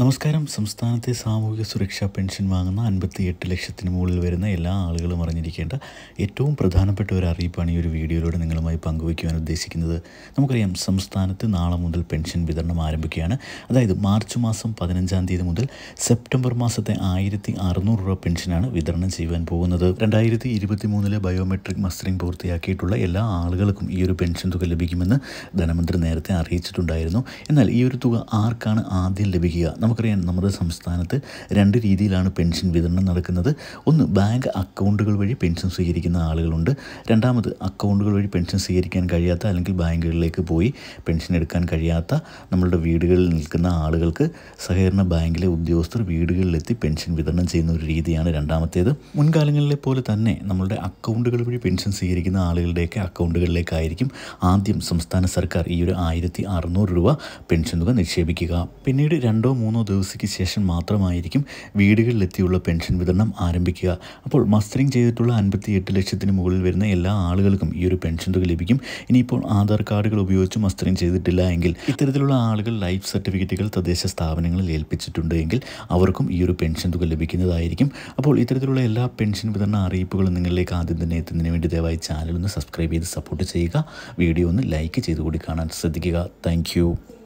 നമസ്കാരം സംസ്ഥാനത്തെ സാമൂഹിക സുരക്ഷാ പെൻഷൻ വാങ്ങുന്ന അൻപത്തി എട്ട് ലക്ഷത്തിന് മുകളിൽ വരുന്ന എല്ലാ ആളുകളും അറിഞ്ഞിരിക്കേണ്ട ഏറ്റവും പ്രധാനപ്പെട്ട ഒരു അറിയിപ്പാണ് ഈ ഒരു വീഡിയോയിലൂടെ നിങ്ങളുമായി പങ്കുവയ്ക്കുവാൻ ഉദ്ദേശിക്കുന്നത് നമുക്കറിയാം സംസ്ഥാനത്ത് നാളെ മുതൽ പെൻഷൻ വിതരണം ആരംഭിക്കുകയാണ് അതായത് മാർച്ച് മാസം പതിനഞ്ചാം തീയതി മുതൽ സെപ്റ്റംബർ മാസത്തെ ആയിരത്തി അറുന്നൂറ് രൂപ പെൻഷനാണ് വിതരണം ചെയ്യുവാൻ പോകുന്നത് രണ്ടായിരത്തി ഇരുപത്തി മൂന്നിലെ ബയോമെട്രിക് മസ്റ്ററിംഗ് പൂർത്തിയാക്കിയിട്ടുള്ള എല്ലാ ആളുകൾക്കും ഈ ഒരു പെൻഷൻ തുക ലഭിക്കുമെന്ന് ധനമന്ത്രി നേരത്തെ അറിയിച്ചിട്ടുണ്ടായിരുന്നു എന്നാൽ ഈ ഒരു തുക ആർക്കാണ് ആദ്യം ലഭിക്കുക നമുക്കറിയാം നമ്മുടെ സംസ്ഥാനത്ത് രണ്ട് രീതിയിലാണ് പെൻഷൻ വിതരണം നടക്കുന്നത് ഒന്ന് ബാങ്ക് അക്കൗണ്ടുകൾ വഴി പെൻഷൻ സ്വീകരിക്കുന്ന ആളുകളുണ്ട് രണ്ടാമത് അക്കൗണ്ടുകൾ വഴി പെൻഷൻ സ്വീകരിക്കാൻ കഴിയാത്ത അല്ലെങ്കിൽ ബാങ്കുകളിലേക്ക് പോയി പെൻഷൻ എടുക്കാൻ കഴിയാത്ത നമ്മളുടെ വീടുകളിൽ നിൽക്കുന്ന ആളുകൾക്ക് സഹകരണ ബാങ്കിലെ ഉദ്യോഗസ്ഥർ വീടുകളിലെത്തി പെൻഷൻ വിതരണം ചെയ്യുന്ന ഒരു രീതിയാണ് രണ്ടാമത്തേത് മുൻകാലങ്ങളിലെ പോലെ തന്നെ നമ്മളുടെ അക്കൗണ്ടുകൾ വഴി പെൻഷൻ സ്വീകരിക്കുന്ന ആളുകളുടെയൊക്കെ അക്കൗണ്ടുകളിലേക്കായിരിക്കും ആദ്യം സംസ്ഥാന സർക്കാർ ഈ ഒരു ആയിരത്തി രൂപ പെൻഷൻ തുക നിക്ഷേപിക്കുക പിന്നീട് രണ്ടോ മൂന്നോ മൂന്നോ ദിവസത്തേക്ക് ശേഷം മാത്രമായിരിക്കും വീടുകളിലെത്തിയുള്ള പെൻഷൻ വിതരണം ആരംഭിക്കുക അപ്പോൾ മസ്റ്ററിംഗ് ചെയ്തിട്ടുള്ള അൻപത്തി എട്ട് ലക്ഷത്തിന് മുകളിൽ വരുന്ന എല്ലാ ആളുകൾക്കും ഈ ഒരു പെൻഷൻ തുക ലഭിക്കും ഇനിയിപ്പോൾ ആധാർ കാർഡുകൾ ഉപയോഗിച്ച് മസ്റ്ററിംഗ് ചെയ്തിട്ടില്ല എങ്കിൽ ഇത്തരത്തിലുള്ള ആളുകൾ ലൈഫ് സർട്ടിഫിക്കറ്റുകൾ തദ്ദേശ സ്ഥാപനങ്ങളിൽ ഏൽപ്പിച്ചിട്ടുണ്ട് എങ്കിൽ അവർക്കും ഈ ഒരു പെൻഷൻ തുക ലഭിക്കുന്നതായിരിക്കും അപ്പോൾ ഇത്തരത്തിലുള്ള എല്ലാ പെൻഷൻ വിതരണ അറിയിപ്പുകളും നിങ്ങളിലേക്ക് ആദ്യം തന്നെ എത്തുന്നതിന് വേണ്ടി ദയവായി ചാനൽ ഒന്ന് സബ്സ്ക്രൈബ് ചെയ്ത് സപ്പോർട്ട് ചെയ്യുക വീഡിയോ ഒന്ന് ലൈക്ക് ചെയ്തുകൂടി കാണാൻ ശ്രദ്ധിക്കുക താങ്ക്